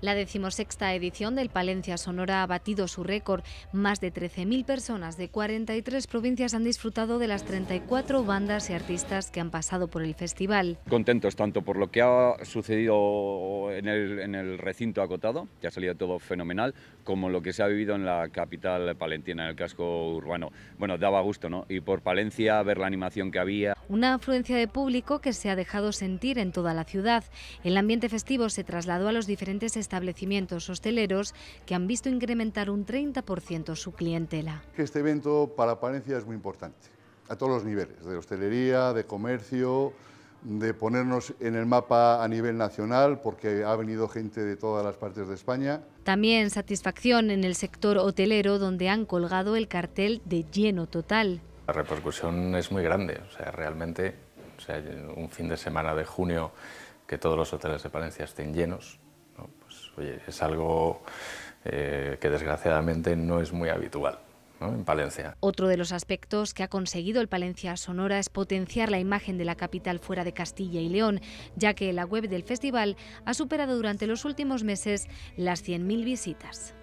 La decimosexta edición del Palencia Sonora ha batido su récord. Más de 13.000 personas de 43 provincias han disfrutado de las 34 bandas y artistas que han pasado por el festival. Contentos tanto por lo que ha sucedido en el, recinto acotado, que ha salido todo fenomenal, como lo que se ha vivido en la capital palentina, en el casco urbano. Bueno, daba gusto, ¿no? Y por Palencia ver la animación que había. Una afluencia de público que se ha dejado sentir en toda la ciudad. El ambiente festivo se trasladó a los diferentes establecimientos hosteleros que han visto incrementar un 30% su clientela. Este evento para Palencia es muy importante, a todos los niveles, de hostelería, de comercio, de ponernos en el mapa a nivel nacional, porque ha venido gente de todas las partes de España. También satisfacción en el sector hotelero, donde han colgado el cartel de lleno total. La repercusión es muy grande, o sea, realmente, un fin de semana de junio que todos los hoteles de Palencia estén llenos, es algo eh, que desgraciadamente no es muy habitual. en Palencia. Otro de los aspectos que ha conseguido el Palencia Sonora es potenciar la imagen de la capital fuera de Castilla y León, ya que la web del festival ha superado durante los últimos meses las 100.000 visitas.